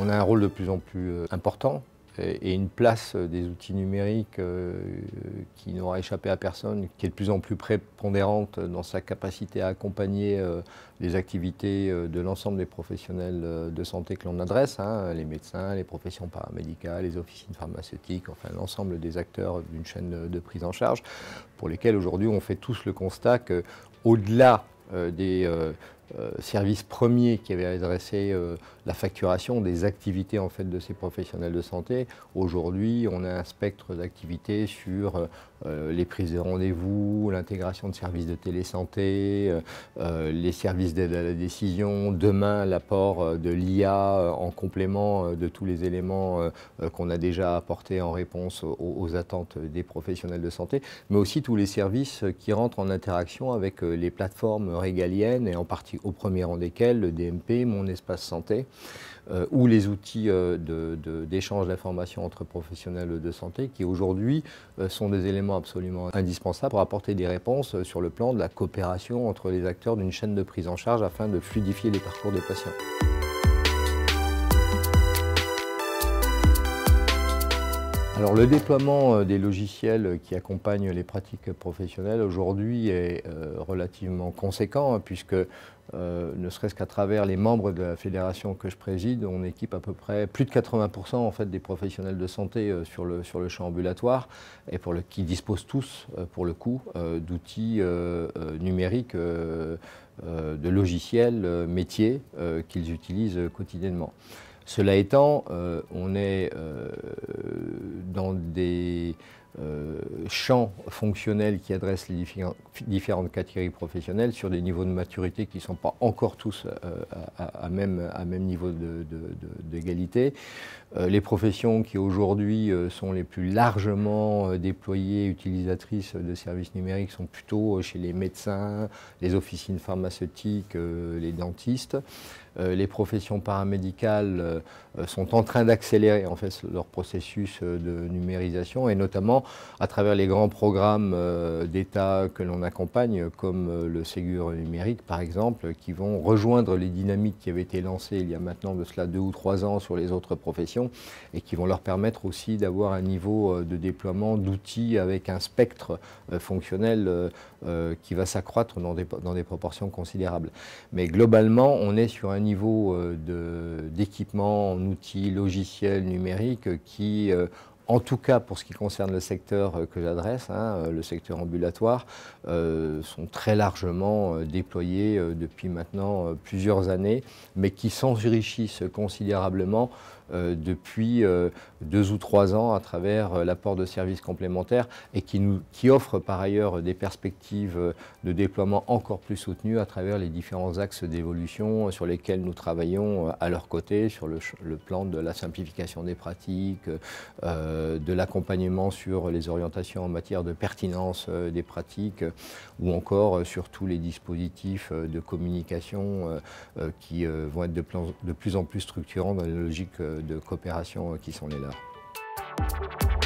On a un rôle de plus en plus euh, important et une place euh, des outils numériques euh, qui n'aura échappé à personne, qui est de plus en plus prépondérante dans sa capacité à accompagner les activités de l'ensemble des professionnels de santé que l'on adresse, hein, les médecins, les professions paramédicales, les officines pharmaceutiques, enfin l'ensemble des acteurs d'une chaîne de prise en charge, pour lesquels aujourd'hui on fait tous le constat qu'au-delà des euh, service premier qui avait adressé euh, la facturation des activités en fait de ces professionnels de santé. Aujourd'hui, on a un spectre d'activités sur euh, les prises de rendez-vous, l'intégration de services de télésanté, les services d'aide à la décision. Demain, l'apport de l'IA en complément de tous les éléments qu'on a déjà apportés en réponse aux, attentes des professionnels de santé, mais aussi tous les services qui rentrent en interaction avec les plateformes régaliennes et en particulier au premier rang desquels le DMP, mon espace santé, euh, ou les outils euh, d'échange d'informations entre professionnels de santé, qui aujourd'hui euh, sont des éléments absolument indispensables pour apporter des réponses sur le plan de la coopération entre les acteurs d'une chaîne de prise en charge afin de fluidifier les parcours des patients. Alors le déploiement euh, des logiciels euh, qui accompagnent les pratiques professionnelles aujourd'hui est euh, relativement conséquent hein, puisque ne serait-ce qu'à travers les membres de la fédération que je préside, on équipe à peu près plus de 80% en fait des professionnels de santé sur, le, sur le champ ambulatoire et pour le, qui disposent tous, pour le coup, d'outils numériques euh, de logiciels euh, métiers euh, qu'ils utilisent quotidiennement. Cela étant, on est dans des euh, champs fonctionnels qui adressent les différentes catégories professionnelles sur des niveaux de maturité qui ne sont pas encore tous euh, à, même, à, même, niveau d'égalité. Euh, les professions qui aujourd'hui sont les plus largement déployées, utilisatrices de services numériques, sont plutôt chez les médecins, les officines pharmaceutiques, les dentistes. les professions paramédicales sont en train d'accélérer en fait leur processus de numérisation et notamment à travers les grands programmes euh, d'État que l'on accompagne, comme euh, le Ségur numérique par exemple, qui vont rejoindre les dynamiques qui avaient été lancées il y a maintenant de cela deux ou trois ans sur les autres professions et qui vont leur permettre aussi d'avoir un niveau euh, de déploiement d'outils avec un spectre fonctionnel qui va s'accroître dans des, proportions considérables. Mais globalement, on est sur un niveau d'équipement en outils logiciels numériques qui en tout cas pour ce qui concerne le secteur euh, que j'adresse, hein, euh, le secteur ambulatoire, euh, sont très largement déployés depuis maintenant plusieurs années, mais qui s'enrichissent considérablement depuis deux ou trois ans à travers l'apport de services complémentaires et qui, nous, qui par ailleurs des perspectives de déploiement encore plus soutenues à travers les différents axes d'évolution sur lesquels nous travaillons à leur côté, sur le, plan de la simplification des pratiques, euh, de l'accompagnement sur les orientations en matière de pertinence euh, des pratiques euh, ou encore sur tous les dispositifs de communication qui vont être de plus en plus structurants dans les logiques de coopération qui sont les leurs.